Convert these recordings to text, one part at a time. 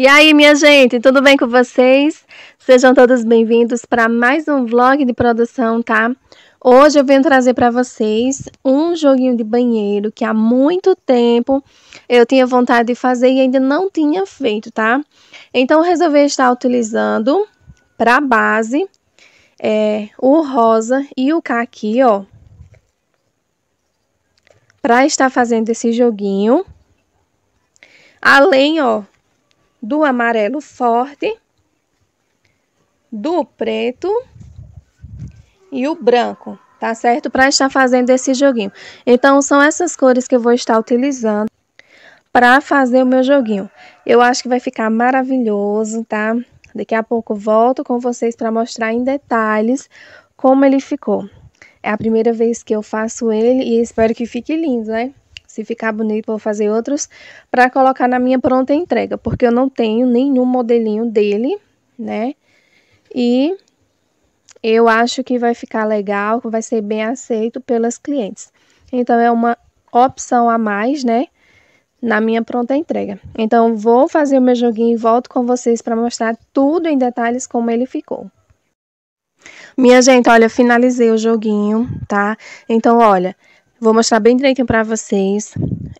E aí, minha gente, tudo bem com vocês? Sejam todos bem-vindos para mais um vlog de produção, tá? Hoje eu venho trazer para vocês um joguinho de banheiro que há muito tempo eu tinha vontade de fazer e ainda não tinha feito, tá? Então, eu resolvi estar utilizando para base é, o rosa e o caqui, ó. Para estar fazendo esse joguinho. Além, ó, do amarelo forte, do preto e o branco, tá certo? Para estar fazendo esse joguinho. Então, são essas cores que eu vou estar utilizando para fazer o meu joguinho. Eu acho que vai ficar maravilhoso, tá? Daqui a pouco volto com vocês para mostrar em detalhes como ele ficou. É a primeira vez que eu faço ele e espero que fique lindo, né? Se ficar bonito, vou fazer outros para colocar na minha pronta entrega, porque eu não tenho nenhum modelinho dele, né? E eu acho que vai ficar legal, vai ser bem aceito pelas clientes. Então é uma opção a mais, né? Na minha pronta entrega. Então vou fazer o meu joguinho e volto com vocês para mostrar tudo em detalhes como ele ficou. Minha gente, olha, finalizei o joguinho, tá? Então, olha, Vou mostrar bem direitinho para vocês.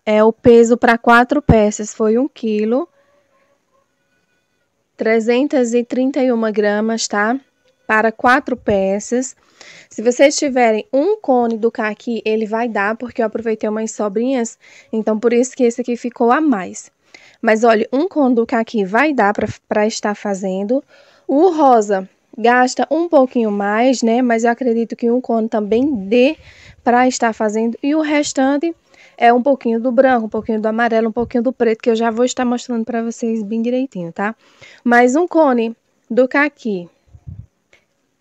É o peso para quatro peças foi 1 kg. 331 gramas, tá? Para quatro peças. Se vocês tiverem um cone do caqui, ele vai dar, porque eu aproveitei umas sobrinhas. Então, por isso que esse aqui ficou a mais. Mas, olha, um cone do caqui vai dar para estar fazendo. O rosa gasta um pouquinho mais, né? Mas eu acredito que um cone também dê para estar fazendo. E o restante é um pouquinho do branco, um pouquinho do amarelo, um pouquinho do preto, que eu já vou estar mostrando para vocês bem direitinho, tá? Mais um cone do caqui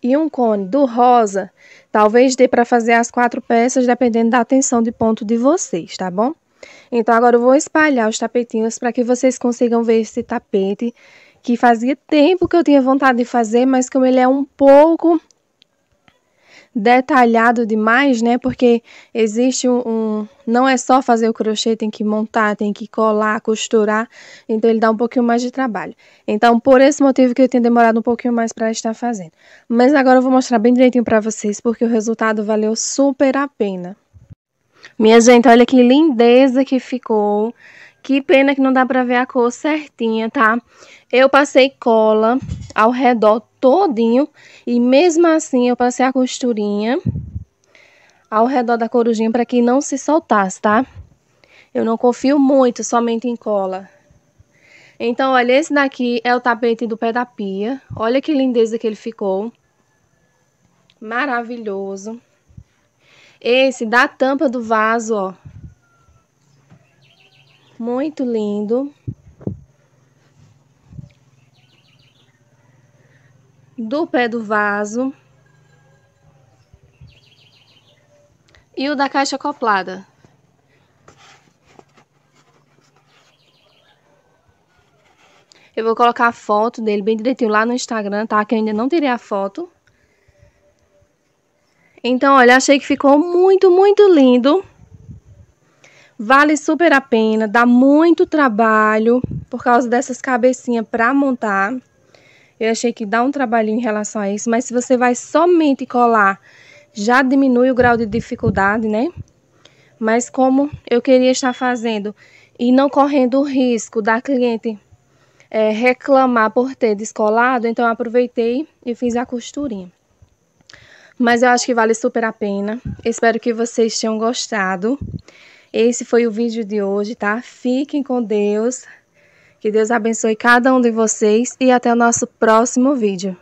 e um cone do rosa, talvez dê para fazer as quatro peças, dependendo da atenção de ponto de vocês, tá bom? Então, agora eu vou espalhar os tapetinhos para que vocês consigam ver esse tapete, que fazia tempo que eu tinha vontade de fazer, mas como ele é um pouco detalhado demais, né? Porque existe um, um, Não é só fazer o crochê, tem que montar, tem que colar, costurar. Então, ele dá um pouquinho mais de trabalho. Então, por esse motivo que eu tenho demorado um pouquinho mais para estar fazendo. Mas agora eu vou mostrar bem direitinho para vocês, porque o resultado valeu super a pena. Minha gente, olha que lindeza que ficou. Que pena que não dá pra ver a cor certinha, tá? Eu passei cola ao redor todinho e mesmo assim eu passei a costurinha ao redor da corujinha para que não se soltasse, tá? Eu não confio muito somente em cola. Então, olha, esse daqui é o tapete do pé da pia. Olha que lindeza que ele ficou. Maravilhoso. Esse da tampa do vaso, ó muito lindo. Do pé do vaso. E o da caixa acoplada. Eu vou colocar a foto dele bem direitinho lá no Instagram, tá? Que eu ainda não tirei a foto. Então, olha, achei que ficou muito, muito lindo. Vale super a pena, dá muito trabalho por causa dessas cabecinhas para montar. Eu achei que dá um trabalhinho em relação a isso, mas se você vai somente colar, já diminui o grau de dificuldade, né? Mas como eu queria estar fazendo e não correndo o risco da cliente é, reclamar por ter descolado, então eu aproveitei e fiz a costurinha. Mas eu acho que vale super a pena. Espero que vocês tenham gostado. Esse foi o vídeo de hoje, tá? Fiquem com Deus. Que Deus abençoe cada um de vocês e até o nosso próximo vídeo.